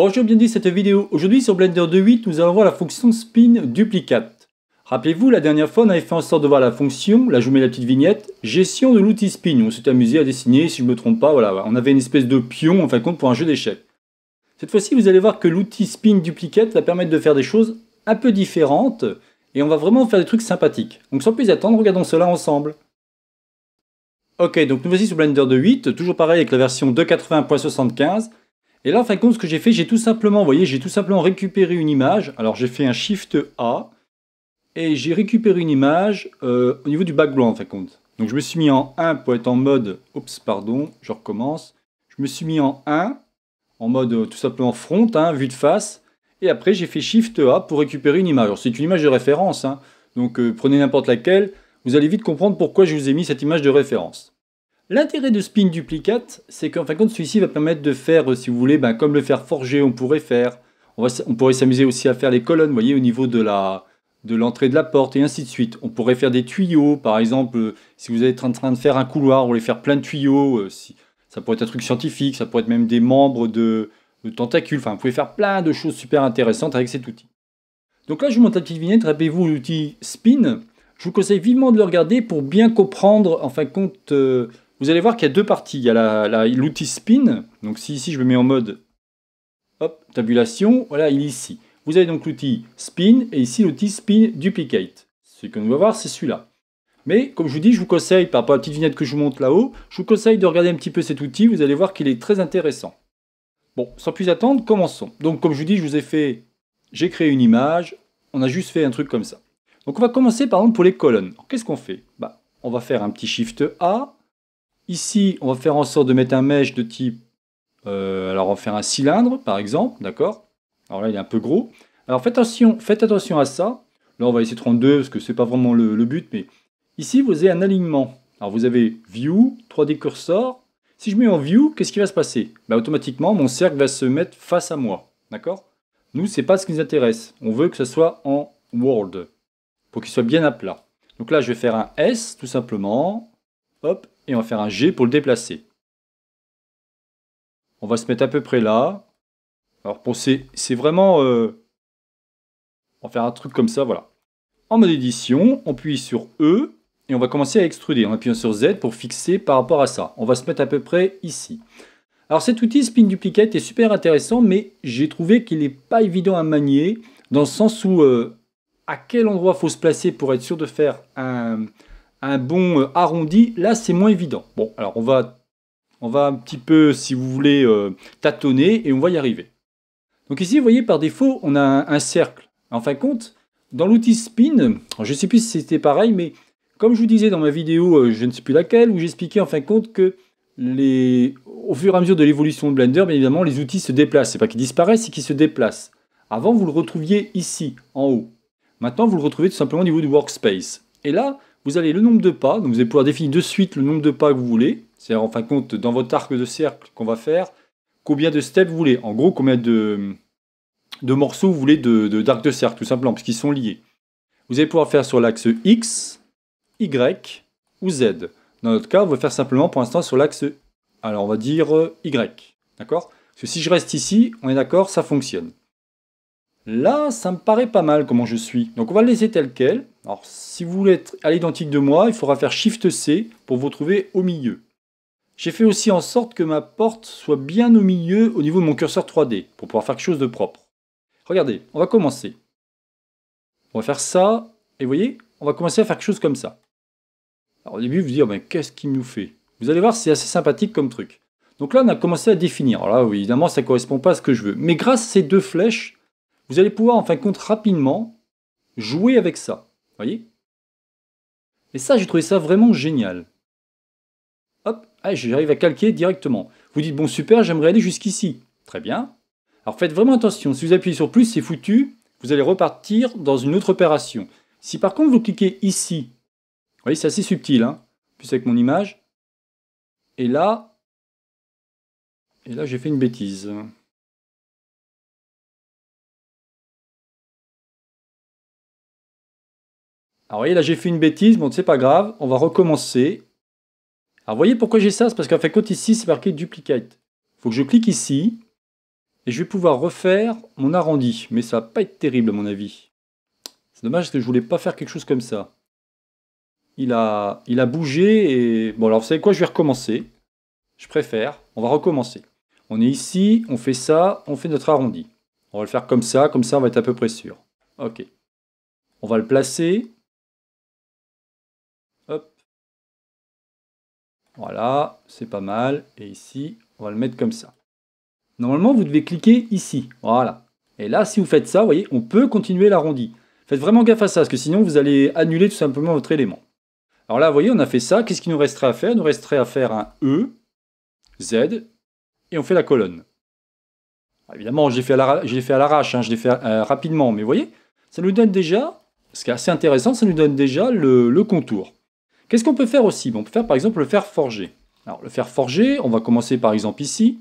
Bonjour, bienvenue dans cette vidéo. Aujourd'hui sur Blender 2.8, nous allons voir la fonction Spin Duplicate. Rappelez-vous, la dernière fois, on avait fait en sorte de voir la fonction, là je vous mets la petite vignette, gestion de l'outil Spin. On s'est amusé à dessiner, si je ne me trompe pas, voilà, on avait une espèce de pion, en fin de compte, pour un jeu d'échecs. Cette fois-ci, vous allez voir que l'outil Spin Duplicate va permettre de faire des choses un peu différentes, et on va vraiment faire des trucs sympathiques. Donc sans plus attendre, regardons cela ensemble. Ok, donc nous voici sur Blender 2.8, toujours pareil avec la version 2.80.75, et là, en fin de compte, ce que j'ai fait, j'ai tout simplement, vous voyez, j'ai tout simplement récupéré une image. Alors, j'ai fait un Shift A et j'ai récupéré une image euh, au niveau du background, en fin de compte. Donc, je me suis mis en 1 pour être en mode, oups, pardon, je recommence. Je me suis mis en 1, en mode euh, tout simplement front, hein, vue de face. Et après, j'ai fait Shift A pour récupérer une image. Alors, c'est une image de référence, hein. donc euh, prenez n'importe laquelle. Vous allez vite comprendre pourquoi je vous ai mis cette image de référence. L'intérêt de spin duplicate, c'est qu'en fin de compte, celui-ci va permettre de faire, euh, si vous voulez, bah, comme le fer forgé, on pourrait faire. On, on pourrait s'amuser aussi à faire les colonnes, vous voyez, au niveau de la, de l'entrée de la porte et ainsi de suite. On pourrait faire des tuyaux, par exemple, euh, si vous êtes en train de faire un couloir, on les faire plein de tuyaux. Euh, si, ça pourrait être un truc scientifique, ça pourrait être même des membres de, tentacules. Enfin, vous pouvez faire plein de choses super intéressantes avec cet outil. Donc là, je vous montre la petite vignette. Rappelez-vous l'outil Spin. Je vous conseille vivement de le regarder pour bien comprendre, en fin de compte, vous allez voir qu'il y a deux parties. Il y a l'outil spin, donc si ici je me mets en mode tabulation, voilà, il est ici. Vous avez donc l'outil spin et ici l'outil spin duplicate. Ce que nous va voir, c'est celui-là. Mais comme je vous dis, je vous conseille, par rapport à la petite vignette que je vous montre là-haut, je vous conseille de regarder un petit peu cet outil, vous allez voir qu'il est très intéressant. Bon, sans plus attendre, commençons. Donc comme je vous dis, je vous ai fait, j'ai créé une image, on a juste fait un truc comme ça. Donc on va commencer par exemple pour les colonnes. Qu'est-ce qu'on fait bah, On va faire un petit Shift A, Ici, on va faire en sorte de mettre un mesh de type... Euh, alors, on va faire un cylindre, par exemple, d'accord Alors là, il est un peu gros. Alors, faites attention, faites attention à ça. Là, on va laisser 32, parce que ce n'est pas vraiment le, but, mais... Ici, vous avez un alignement. Alors, vous avez View, 3D Cursor. Si je mets en View, qu'est-ce qui va se passer bah, Automatiquement, mon cercle va se mettre face à moi, d'accord Nous, ce n'est pas ce qui nous intéresse. On veut que ce soit en World, pour qu'il soit bien à plat. Donc là, je vais faire un S, tout simplement. Hop, et on va faire un G pour le déplacer. On va se mettre à peu près là. Alors pour c'est vraiment... Euh, on va faire un truc comme ça, voilà. En mode édition, on appuie sur E et on va commencer à extruder en appuyant sur Z pour fixer par rapport à ça. On va se mettre à peu près ici. Alors cet outil Spin Duplicate est super intéressant, mais j'ai trouvé qu'il n'est pas évident à manier, dans le sens où euh, à quel endroit faut se placer pour être sûr de faire un, un bon euh, arrondi, là c'est moins évident. Bon, alors on va, on va un petit peu, si vous voulez, euh, tâtonner et on va y arriver. Donc ici, vous voyez, par défaut, on a un, cercle. En fin de compte, dans l'outil spin, je ne sais plus si c'était pareil, mais comme je vous disais dans ma vidéo, euh, je ne sais plus laquelle, où j'expliquais en fin de compte que les... au fur et à mesure de l'évolution de Blender, bien évidemment, les outils se déplacent. n'est pas qu'ils disparaissent, c'est qu'ils se déplacent. Avant, vous le retrouviez ici, en haut. Maintenant, vous le retrouvez tout simplement au niveau du workspace. Et là, vous allez le nombre de pas, donc vous allez pouvoir définir de suite le nombre de pas que vous voulez, c'est-à-dire en fin de compte dans votre arc de cercle qu'on va faire, combien de steps vous voulez, en gros combien de, morceaux vous voulez d'arc de, cercle tout simplement, puisqu'ils qu'ils sont liés. Vous allez pouvoir faire sur l'axe X, Y ou Z. Dans notre cas, on va faire simplement pour l'instant sur l'axe, alors on va dire Y, d'accord Parce que si je reste ici, on est d'accord, ça fonctionne. Là, ça me paraît pas mal comment je suis. Donc on va le laisser tel quel. Alors si vous voulez être à l'identique de moi, il faudra faire Shift C pour vous trouver au milieu. J'ai fait aussi en sorte que ma porte soit bien au milieu au niveau de mon curseur 3D pour pouvoir faire quelque chose de propre. Regardez, on va commencer. On va faire ça, et vous voyez, on va commencer à faire quelque chose comme ça. Alors au début, vous vous dites, mais qu'est-ce qu'il nous fait Vous allez voir, c'est assez sympathique comme truc. Donc là, on a commencé à définir. Alors là, évidemment, ça ne correspond pas à ce que je veux. Mais grâce à ces deux flèches, vous allez pouvoir en fin de compte rapidement jouer avec ça. Voyez Et ça, j'ai trouvé ça vraiment génial. Hop, ah, j'arrive à calquer directement. Vous dites, bon super, j'aimerais aller jusqu'ici. Très bien. Alors faites vraiment attention, si vous appuyez sur plus, c'est foutu, vous allez repartir dans une autre opération. Si par contre vous cliquez ici, vous voyez, c'est assez subtil, hein, plus avec mon image, et là, et là j'ai fait une bêtise. Alors, vous voyez, là, j'ai fait une bêtise. Bon, c'est pas grave. On va recommencer. Alors, vous voyez pourquoi j'ai ça C'est parce qu'en fait, quand ici, c'est marqué duplicate. Il faut que je clique ici. Et je vais pouvoir refaire mon arrondi. Mais ça va pas être terrible, à mon avis. C'est dommage parce que je voulais pas faire quelque chose comme ça. Il a, il a bougé et... Bon, alors, vous savez quoi Je vais recommencer. Je préfère. On va recommencer. On est ici, on fait ça, on fait notre arrondi. On va le faire comme ça, comme ça on va être à peu près sûr. Ok. On va le placer. Voilà, c'est pas mal. Et ici, on va le mettre comme ça. Normalement, vous devez cliquer ici. Voilà. Et là, si vous faites ça, vous voyez, on peut continuer l'arrondi. Faites vraiment gaffe à ça, parce que sinon, vous allez annuler tout simplement votre élément. Alors là, vous voyez, on a fait ça. Qu'est-ce qu'il nous resterait à faire Il nous resterait à faire un E, Z, et on fait la colonne. Évidemment, évidemment, j'ai fait à l'arrache, hein, je l'ai fait euh, rapidement, mais vous voyez, ça nous donne déjà, ce qui est assez intéressant, ça nous donne déjà le contour. Qu'est-ce qu'on peut faire aussi On peut faire par exemple le fer forgé. Alors le fer forgé, on va commencer par exemple ici.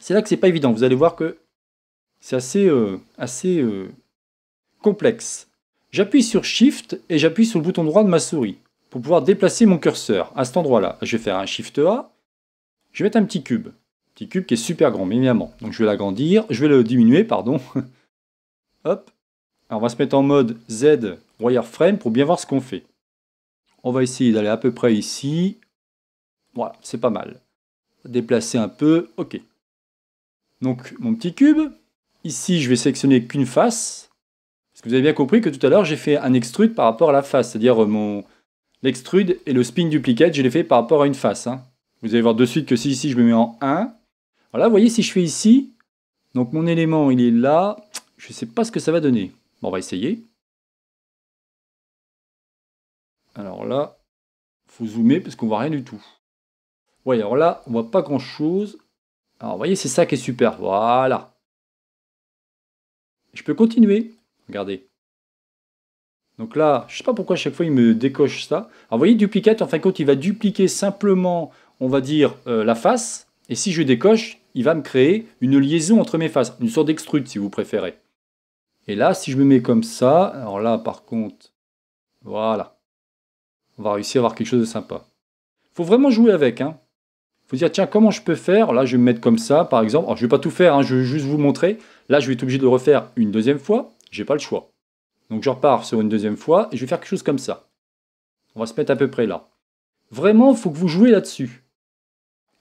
C'est là que c'est pas évident. Vous allez voir que c'est assez, euh, assez euh, complexe. J'appuie sur Shift et j'appuie sur le bouton droit de ma souris pour pouvoir déplacer mon curseur à cet endroit-là. Je vais faire un Shift A. Je vais mettre un petit cube. Un petit cube qui est super grand, mais évidemment. Donc je vais l'agrandir. Je vais le diminuer, pardon. Hop. Alors on va se mettre en mode Z wireframe pour bien voir ce qu'on fait. On va essayer d'aller à peu près ici. Voilà, c'est pas mal. Déplacer un peu, ok. Donc mon petit cube, ici je vais sélectionner qu'une face. Parce que vous avez bien compris que tout à l'heure j'ai fait un extrude par rapport à la face, c'est-à-dire euh, mon l'extrude et le spin duplicate, je l'ai fait par rapport à une face. Hein. Vous allez voir de suite que si ici je me mets en 1, voilà, vous voyez si je fais ici, donc mon élément il est là, je ne sais pas ce que ça va donner. on va essayer. Alors là, faut zoomer parce qu'on voit rien du tout. Ouais, alors là, on voit pas grand chose. Alors, vous voyez, c'est ça qui est super. Voilà. Je peux continuer. Regardez. Donc là, je ne sais pas pourquoi à chaque fois il me décoche ça. Alors, vous voyez, duplicate, en fin de compte, il va dupliquer simplement, on va dire, euh, la face. Et si je décoche, il va me créer une liaison entre mes faces, une sorte d'extrude si vous préférez. Et là, si je me mets comme ça, alors là, par contre, voilà on va réussir à avoir quelque chose de sympa. Il faut vraiment jouer avec. Il hein. faut dire, tiens, comment je peux faire Là, je vais me mettre comme ça, par exemple. Alors, je ne vais pas tout faire, hein. je vais juste vous montrer. Là, je vais être obligé de le refaire une deuxième fois. j'ai pas le choix. Donc, je repars sur une deuxième fois et je vais faire quelque chose comme ça. On va se mettre à peu près là. Vraiment, il faut que vous jouiez là-dessus.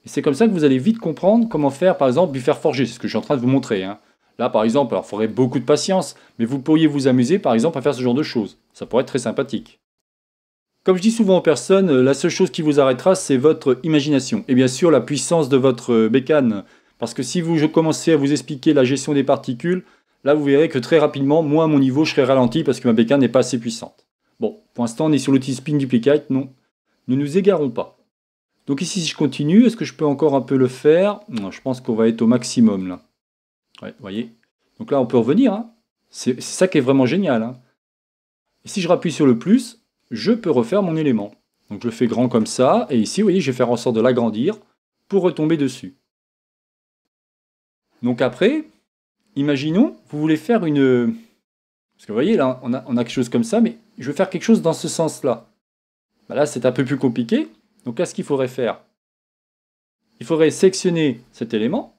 Et c'est comme ça que vous allez vite comprendre comment faire, par exemple, lui faire forger. C'est ce que je suis en train de vous montrer. Hein. Là, par exemple, alors, il faudrait beaucoup de patience, mais vous pourriez vous amuser, par exemple, à faire ce genre de choses. Ça pourrait être très sympathique. Comme je dis souvent aux personnes, euh, la seule chose qui vous arrêtera, c'est votre imagination. Et bien sûr, la puissance de votre euh, bécane. Parce que si vous je commencez à vous expliquer la gestion des particules, là vous verrez que très rapidement, moi à mon niveau, je serai ralenti parce que ma bécane n'est pas assez puissante. Bon, pour l'instant, on est sur l'outil Spin Duplicate, non. Ne nous égarons pas. Donc ici, si je continue, est-ce que je peux encore un peu le faire non, Je pense qu'on va être au maximum, là. Ouais, voyez. Donc là, on peut revenir. Hein. C'est ça qui est vraiment génial. Hein. Et si je rappuie sur le plus, je peux refaire mon élément. Donc je le fais grand comme ça, et ici, vous voyez, je vais faire en sorte de l'agrandir pour retomber dessus. Donc après, imaginons, vous voulez faire une... Parce que vous voyez, là, on a, quelque chose comme ça, mais je veux faire quelque chose dans ce sens-là. Bah, là, c'est un peu plus compliqué. Donc quest ce qu'il faudrait faire, il faudrait sectionner cet élément.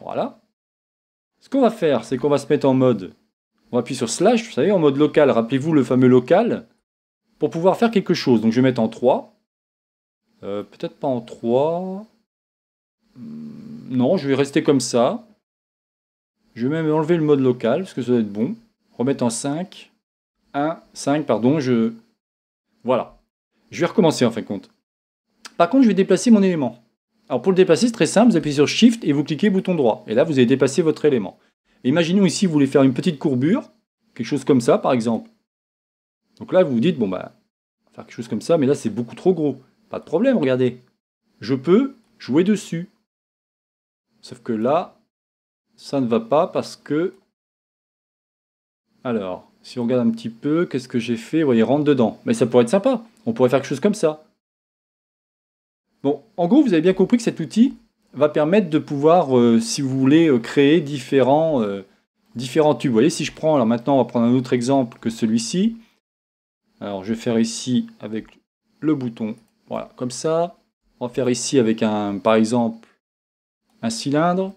Voilà. Ce qu'on va faire, c'est qu'on va se mettre en mode on appuie sur slash, vous savez, en mode local. Rappelez-vous le fameux local pour pouvoir faire quelque chose. Donc je vais mettre en 3. Euh, peut-être pas en 3. Hmm, non, je vais rester comme ça. Je vais même enlever le mode local, parce que ça doit être bon. Remettre en 5. 1, 5, pardon, je... Voilà. Je vais recommencer en fin de compte. Par contre, je vais déplacer mon élément. Alors pour le déplacer, c'est très simple, vous appuyez sur Shift et vous cliquez bouton droit. Et là, vous avez déplacé votre élément. Imaginons ici, vous voulez faire une petite courbure, quelque chose comme ça par exemple. Donc là, vous vous dites, bon bah, faire quelque chose comme ça, mais là c'est beaucoup trop gros. Pas de problème, regardez. Je peux jouer dessus. Sauf que là, ça ne va pas parce que... Alors, si on regarde un petit peu, qu'est-ce que j'ai fait Vous voyez, rentre dedans. Mais ça pourrait être sympa. On pourrait faire quelque chose comme ça. Bon, en gros, vous avez bien compris que cet outil, va permettre de pouvoir, euh, si vous voulez, euh, créer différents, euh, différents tubes. Vous voyez, si je prends, alors maintenant on va prendre un autre exemple que celui-ci. Alors je vais faire ici avec le bouton, voilà, comme ça. On va faire ici avec un, par exemple, un cylindre.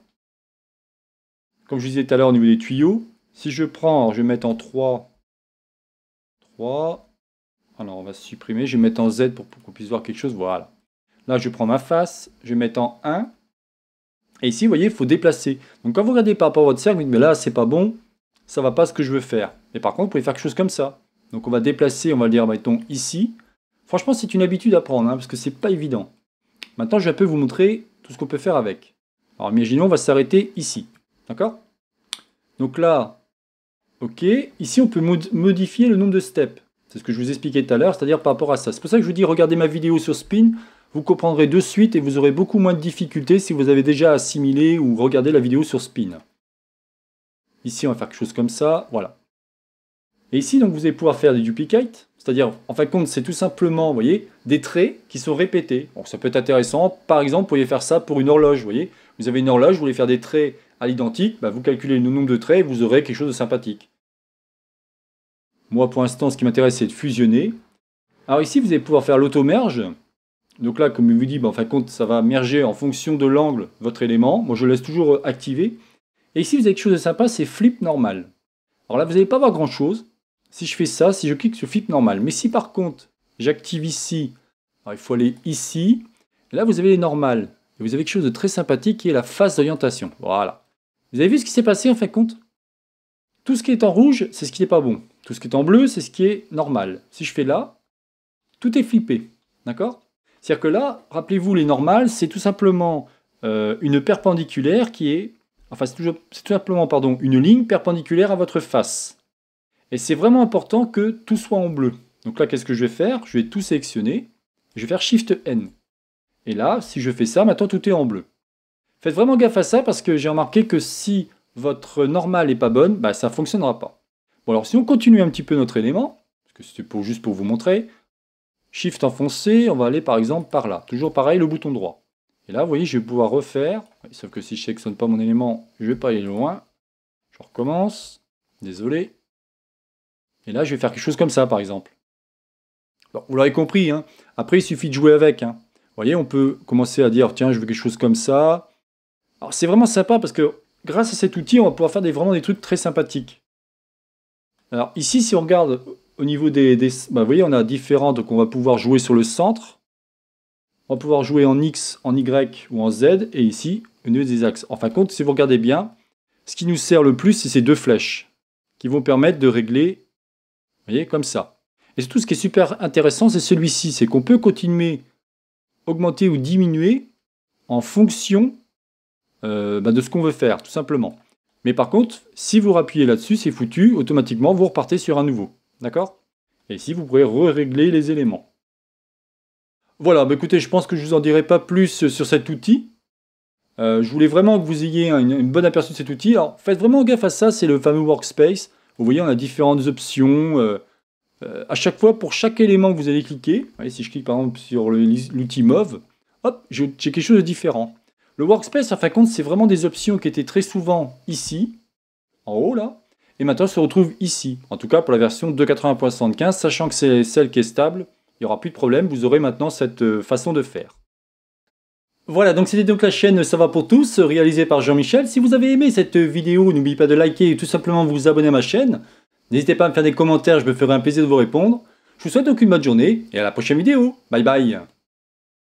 Comme je disais tout à l'heure au niveau des tuyaux, si je prends, alors je vais mettre en 3, 3, alors on va supprimer, je vais mettre en Z pour, pour qu'on puisse voir quelque chose, voilà. Là, je prends ma face, je vais mettre en 1. Et ici, vous voyez, il faut déplacer. Donc quand vous regardez par rapport à votre cercle, vous dites, mais là, c'est pas bon, ça va pas ce que je veux faire. Mais par contre, vous pouvez faire quelque chose comme ça. Donc on va déplacer, on va le dire, mettons, ici. Franchement, c'est une habitude à prendre, hein, parce que c'est pas évident. Maintenant, je vais un peu vous montrer tout ce qu'on peut faire avec. Alors imaginons, on va s'arrêter ici. D'accord Donc là, OK. Ici, on peut modifier le nombre de steps. C'est ce que je vous expliquais tout à l'heure, c'est-à-dire par rapport à ça. C'est pour ça que je vous dis, regardez ma vidéo sur Spin, vous comprendrez de suite et vous aurez beaucoup moins de difficultés si vous avez déjà assimilé ou regardé la vidéo sur Spin. Ici, on va faire quelque chose comme ça, voilà. Et ici, donc, vous allez pouvoir faire des duplicates, c'est-à-dire, en fin de compte, c'est tout simplement, vous voyez, des traits qui sont répétés. ça peut être intéressant. Par exemple, vous pourriez faire ça pour une horloge, vous voyez. Vous avez une horloge, vous voulez faire des traits à l'identique, bah, vous calculez le nombre de traits et vous aurez quelque chose de sympathique. Moi, pour l'instant, ce qui m'intéresse, c'est de fusionner. Alors ici, vous allez pouvoir faire l'automerge. Donc là, comme je vous dis, ben, en fin de compte, ça va merger en fonction de l'angle votre élément. Moi, je laisse toujours euh, activé. Et ici, vous avez quelque chose de sympa, c'est flip normal. Alors là, vous n'allez pas voir grand-chose. Si je fais ça, si je clique sur flip normal. Mais si par contre, j'active ici, il faut aller ici. Là, vous avez les normales. Et vous avez quelque chose de très sympathique qui est la phase d'orientation. Voilà. Vous avez vu ce qui s'est passé en fin de compte Tout ce qui est en rouge, c'est ce qui n'est pas bon. Tout ce qui est en bleu, c'est ce qui est normal. Si je fais là, tout est flippé. D'accord c'est-à-dire que là, rappelez-vous, les normales, c'est tout simplement euh, une perpendiculaire qui est... Enfin, c'est tout, simplement, pardon, une ligne perpendiculaire à votre face. Et c'est vraiment important que tout soit en bleu. Donc là, qu'est-ce que je vais faire Je vais tout sélectionner. Je vais faire Shift N. Et là, si je fais ça, maintenant tout est en bleu. Faites vraiment gaffe à ça parce que j'ai remarqué que si votre normale n'est pas bonne, bah, ça ne fonctionnera pas. Bon alors si on continue un petit peu notre élément, parce que c'était pour, juste pour vous montrer, Shift enfoncé, on va aller par exemple par là. Toujours pareil, le bouton droit. Et là, vous voyez, je vais pouvoir refaire. Sauf que si je sélectionne pas mon élément, je vais pas aller loin. Je recommence. Désolé. Et là, je vais faire quelque chose comme ça, par exemple. vous l'aurez compris. Hein. Après, il suffit de jouer avec. Hein. vous voyez, on peut commencer à dire, tiens, je veux quelque chose comme ça. Alors, c'est vraiment sympa parce que grâce à cet outil, on va pouvoir faire des, vraiment des trucs très sympathiques. Alors, ici, si on regarde au niveau des, bah, vous voyez, on a différents, donc on va pouvoir jouer sur le centre. On va pouvoir jouer en X, en Y ou en Z, et ici, au niveau des axes. En fin de compte, si vous regardez bien, ce qui nous sert le plus, c'est ces deux flèches, qui vont permettre de régler, vous voyez, comme ça. Et surtout, ce qui est super intéressant, c'est celui-ci, c'est qu'on peut continuer, augmenter ou diminuer en fonction euh, bah, de ce qu'on veut faire, tout simplement. Mais par contre, si vous rappuyez là-dessus, c'est foutu, automatiquement, vous repartez sur un nouveau. D'accord Et ici, vous pourrez régler les éléments. Voilà, bah écoutez, je pense que je ne vous en dirai pas plus sur cet outil. Euh, je voulais vraiment que vous ayez une, bonne aperçu de cet outil. Alors, faites vraiment gaffe à ça, c'est le fameux workspace. Vous voyez, on a différentes options. Euh, euh, à chaque fois, pour chaque élément que vous allez cliquer, si je clique par exemple sur l'outil Move, hop, j'ai quelque chose de différent. Le workspace, en fin de compte, c'est vraiment des options qui étaient très souvent ici, en haut là, et maintenant se retrouve ici, en tout cas pour la version 2.80.75, sachant que c'est celle qui est stable, il n'y aura plus de problème, vous aurez maintenant cette euh, façon de faire. Voilà, donc c'était donc la chaîne Ça va pour tous, réalisée par Jean-Michel. Si vous avez aimé cette vidéo, n'oubliez pas de liker et tout simplement vous abonner à ma chaîne. N'hésitez pas à me faire des commentaires, je me ferai un plaisir de vous répondre. Je vous souhaite donc une bonne journée et à la prochaine vidéo. Bye bye